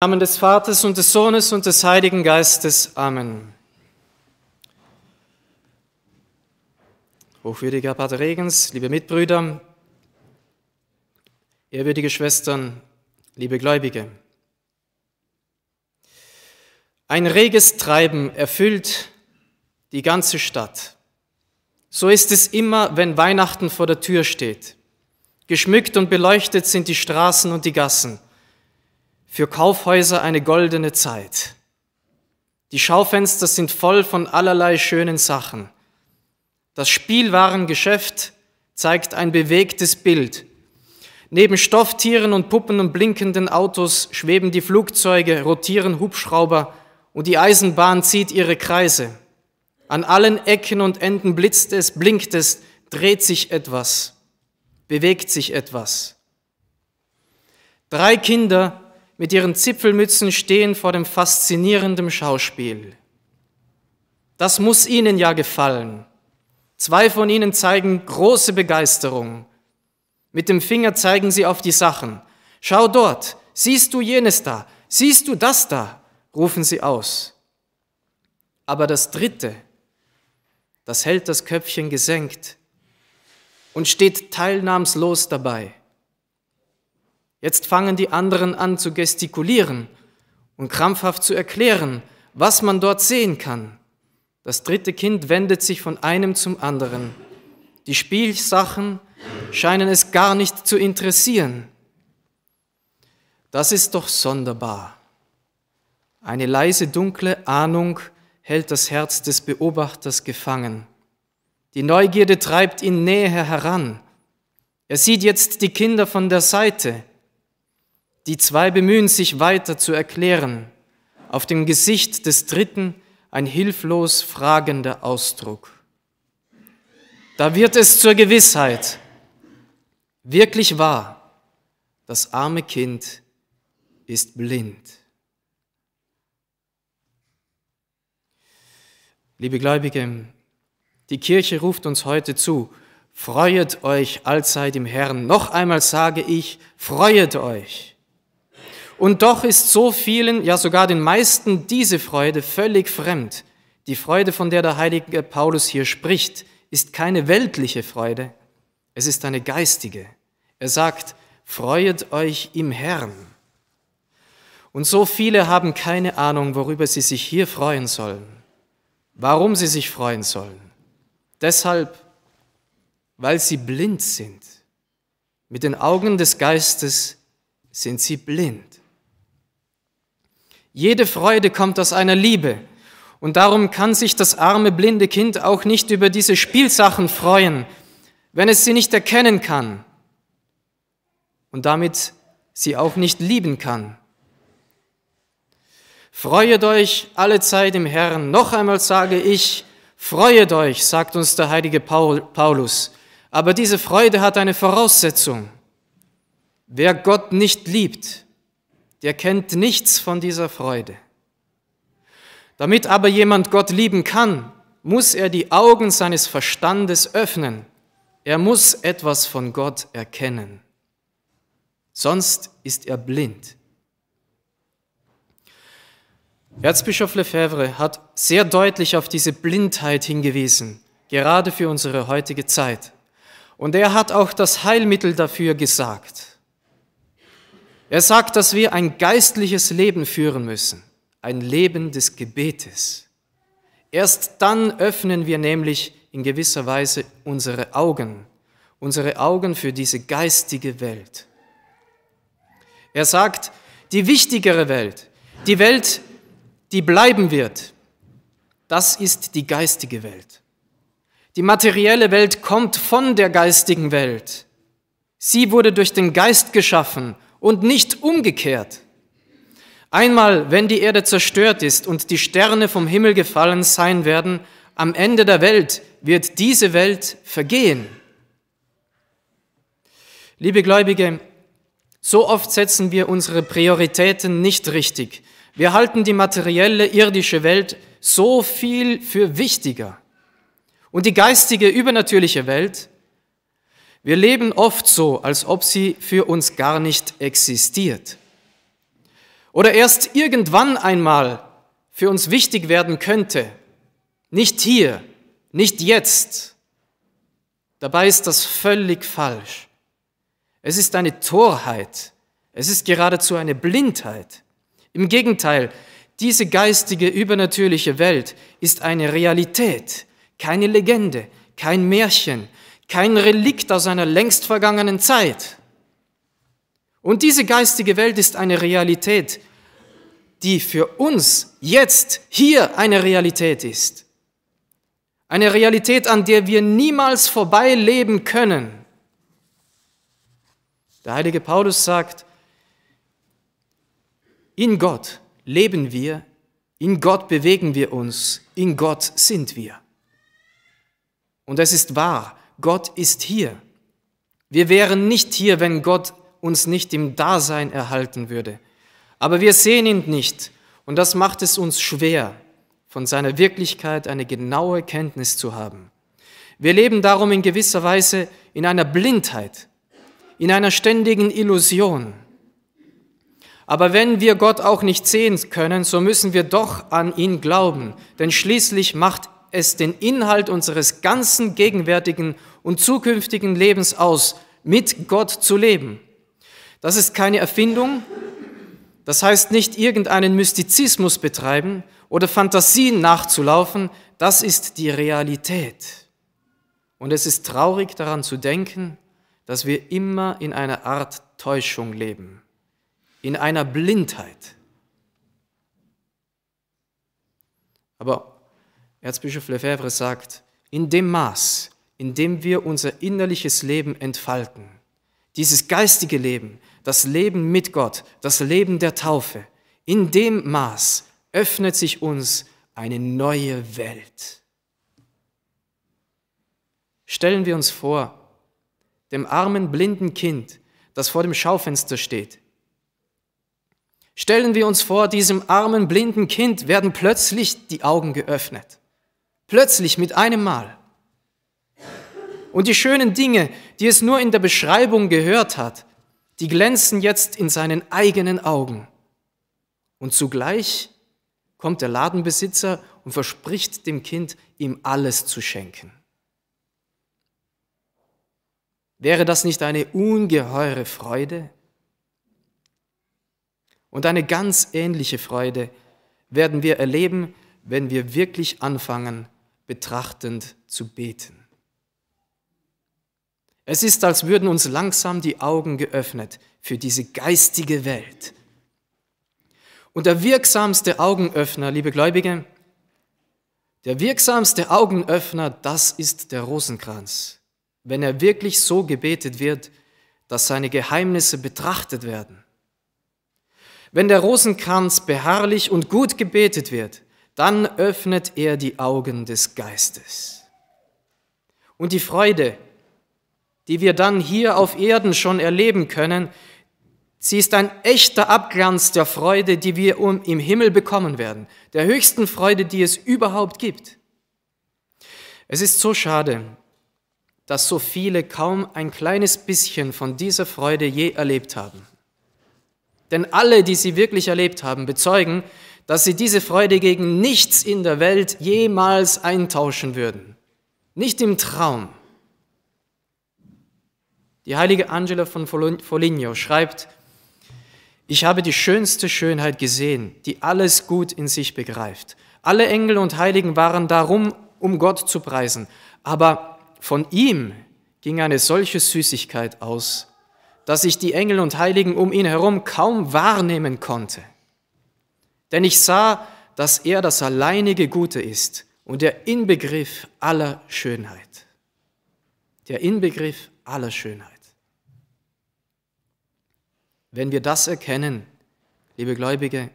Namen des Vaters und des Sohnes und des Heiligen Geistes. Amen. Hochwürdiger Pater Regens, liebe Mitbrüder, ehrwürdige Schwestern, liebe Gläubige. Ein reges Treiben erfüllt die ganze Stadt. So ist es immer, wenn Weihnachten vor der Tür steht. Geschmückt und beleuchtet sind die Straßen und die Gassen. Für Kaufhäuser eine goldene Zeit. Die Schaufenster sind voll von allerlei schönen Sachen. Das Spielwarengeschäft zeigt ein bewegtes Bild. Neben Stofftieren und Puppen und blinkenden Autos schweben die Flugzeuge, rotieren Hubschrauber und die Eisenbahn zieht ihre Kreise. An allen Ecken und Enden blitzt es, blinkt es, dreht sich etwas, bewegt sich etwas. Drei Kinder mit ihren Zipfelmützen stehen vor dem faszinierenden Schauspiel. Das muss ihnen ja gefallen. Zwei von ihnen zeigen große Begeisterung. Mit dem Finger zeigen sie auf die Sachen. Schau dort, siehst du jenes da, siehst du das da, rufen sie aus. Aber das Dritte, das hält das Köpfchen gesenkt und steht teilnahmslos dabei. Jetzt fangen die anderen an zu gestikulieren und krampfhaft zu erklären, was man dort sehen kann. Das dritte Kind wendet sich von einem zum anderen. Die Spielsachen scheinen es gar nicht zu interessieren. Das ist doch sonderbar. Eine leise dunkle Ahnung hält das Herz des Beobachters gefangen. Die Neugierde treibt ihn näher heran. Er sieht jetzt die Kinder von der Seite. Die zwei bemühen sich weiter zu erklären. Auf dem Gesicht des Dritten ein hilflos fragender Ausdruck. Da wird es zur Gewissheit. Wirklich wahr, das arme Kind ist blind. Liebe Gläubige, die Kirche ruft uns heute zu, freuet euch allzeit im Herrn. Noch einmal sage ich, freuet euch. Und doch ist so vielen, ja sogar den meisten, diese Freude völlig fremd. Die Freude, von der der heilige Paulus hier spricht, ist keine weltliche Freude, es ist eine geistige. Er sagt, freuet euch im Herrn. Und so viele haben keine Ahnung, worüber sie sich hier freuen sollen, warum sie sich freuen sollen. Deshalb, weil sie blind sind. Mit den Augen des Geistes sind sie blind. Jede Freude kommt aus einer Liebe. Und darum kann sich das arme blinde Kind auch nicht über diese Spielsachen freuen, wenn es sie nicht erkennen kann und damit sie auch nicht lieben kann. Freuet euch alle Zeit im Herrn. Noch einmal sage ich, freuet euch, sagt uns der heilige Paulus. Aber diese Freude hat eine Voraussetzung. Wer Gott nicht liebt, der kennt nichts von dieser Freude. Damit aber jemand Gott lieben kann, muss er die Augen seines Verstandes öffnen. Er muss etwas von Gott erkennen. Sonst ist er blind. Erzbischof Lefebvre hat sehr deutlich auf diese Blindheit hingewiesen, gerade für unsere heutige Zeit. Und er hat auch das Heilmittel dafür gesagt. Er sagt, dass wir ein geistliches Leben führen müssen, ein Leben des Gebetes. Erst dann öffnen wir nämlich in gewisser Weise unsere Augen, unsere Augen für diese geistige Welt. Er sagt, die wichtigere Welt, die Welt, die bleiben wird, das ist die geistige Welt. Die materielle Welt kommt von der geistigen Welt. Sie wurde durch den Geist geschaffen und nicht umgekehrt. Einmal, wenn die Erde zerstört ist und die Sterne vom Himmel gefallen sein werden, am Ende der Welt wird diese Welt vergehen. Liebe Gläubige, so oft setzen wir unsere Prioritäten nicht richtig. Wir halten die materielle irdische Welt so viel für wichtiger. Und die geistige übernatürliche Welt wir leben oft so, als ob sie für uns gar nicht existiert oder erst irgendwann einmal für uns wichtig werden könnte. Nicht hier, nicht jetzt. Dabei ist das völlig falsch. Es ist eine Torheit. Es ist geradezu eine Blindheit. Im Gegenteil, diese geistige, übernatürliche Welt ist eine Realität, keine Legende, kein Märchen, kein Relikt aus einer längst vergangenen Zeit. Und diese geistige Welt ist eine Realität, die für uns jetzt hier eine Realität ist. Eine Realität, an der wir niemals vorbeileben können. Der heilige Paulus sagt, in Gott leben wir, in Gott bewegen wir uns, in Gott sind wir. Und es ist wahr, Gott ist hier. Wir wären nicht hier, wenn Gott uns nicht im Dasein erhalten würde. Aber wir sehen ihn nicht und das macht es uns schwer, von seiner Wirklichkeit eine genaue Kenntnis zu haben. Wir leben darum in gewisser Weise in einer Blindheit, in einer ständigen Illusion. Aber wenn wir Gott auch nicht sehen können, so müssen wir doch an ihn glauben, denn schließlich macht es den Inhalt unseres ganzen gegenwärtigen und zukünftigen Lebens aus, mit Gott zu leben. Das ist keine Erfindung, das heißt nicht irgendeinen Mystizismus betreiben oder Fantasien nachzulaufen, das ist die Realität. Und es ist traurig daran zu denken, dass wir immer in einer Art Täuschung leben, in einer Blindheit. Aber Erzbischof Lefebvre sagt, in dem Maß, in dem wir unser innerliches Leben entfalten, dieses geistige Leben, das Leben mit Gott, das Leben der Taufe, in dem Maß öffnet sich uns eine neue Welt. Stellen wir uns vor, dem armen blinden Kind, das vor dem Schaufenster steht. Stellen wir uns vor, diesem armen blinden Kind werden plötzlich die Augen geöffnet. Plötzlich mit einem Mal. Und die schönen Dinge, die es nur in der Beschreibung gehört hat, die glänzen jetzt in seinen eigenen Augen. Und zugleich kommt der Ladenbesitzer und verspricht dem Kind, ihm alles zu schenken. Wäre das nicht eine ungeheure Freude? Und eine ganz ähnliche Freude werden wir erleben, wenn wir wirklich anfangen, betrachtend zu beten. Es ist, als würden uns langsam die Augen geöffnet für diese geistige Welt. Und der wirksamste Augenöffner, liebe Gläubige, der wirksamste Augenöffner, das ist der Rosenkranz, wenn er wirklich so gebetet wird, dass seine Geheimnisse betrachtet werden. Wenn der Rosenkranz beharrlich und gut gebetet wird, dann öffnet er die Augen des Geistes. Und die Freude, die wir dann hier auf Erden schon erleben können, sie ist ein echter Abglanz der Freude, die wir im Himmel bekommen werden, der höchsten Freude, die es überhaupt gibt. Es ist so schade, dass so viele kaum ein kleines bisschen von dieser Freude je erlebt haben. Denn alle, die sie wirklich erlebt haben, bezeugen, dass sie diese Freude gegen nichts in der Welt jemals eintauschen würden. Nicht im Traum. Die heilige Angela von Foligno schreibt, ich habe die schönste Schönheit gesehen, die alles gut in sich begreift. Alle Engel und Heiligen waren darum, um Gott zu preisen, aber von ihm ging eine solche Süßigkeit aus, dass ich die Engel und Heiligen um ihn herum kaum wahrnehmen konnte. Denn ich sah, dass er das alleinige Gute ist und der Inbegriff aller Schönheit. Der Inbegriff aller Schönheit. Wenn wir das erkennen, liebe Gläubige,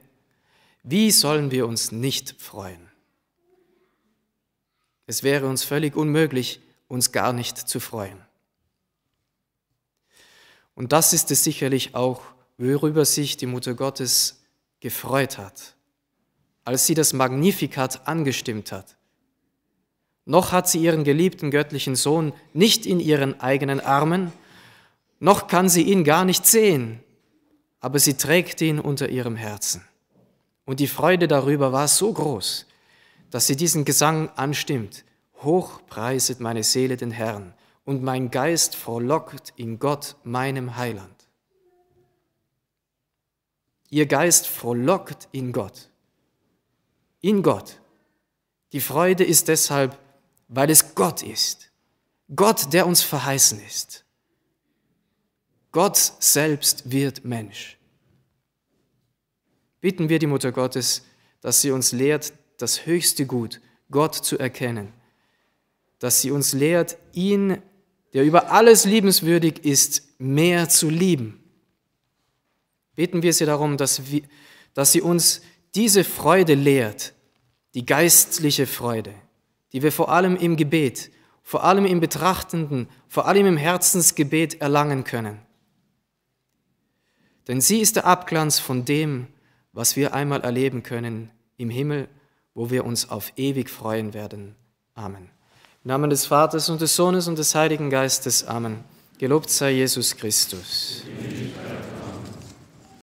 wie sollen wir uns nicht freuen? Es wäre uns völlig unmöglich, uns gar nicht zu freuen. Und das ist es sicherlich auch, worüber sich die Mutter Gottes gefreut hat, als sie das Magnificat angestimmt hat. Noch hat sie ihren geliebten göttlichen Sohn nicht in ihren eigenen Armen, noch kann sie ihn gar nicht sehen, aber sie trägt ihn unter ihrem Herzen. Und die Freude darüber war so groß, dass sie diesen Gesang anstimmt. Hoch preiset meine Seele den Herrn und mein Geist frohlockt in Gott, meinem Heiland. Ihr Geist frohlockt in Gott. In Gott. Die Freude ist deshalb, weil es Gott ist. Gott, der uns verheißen ist. Gott selbst wird Mensch. Bitten wir die Mutter Gottes, dass sie uns lehrt, das höchste Gut, Gott zu erkennen, dass sie uns lehrt, ihn, der über alles liebenswürdig ist, mehr zu lieben Beten wir sie darum, dass, wir, dass sie uns diese Freude lehrt, die geistliche Freude, die wir vor allem im Gebet, vor allem im Betrachtenden, vor allem im Herzensgebet erlangen können. Denn sie ist der Abglanz von dem, was wir einmal erleben können im Himmel, wo wir uns auf ewig freuen werden. Amen. Im Namen des Vaters und des Sohnes und des Heiligen Geistes. Amen. Gelobt sei Jesus Christus. Amen.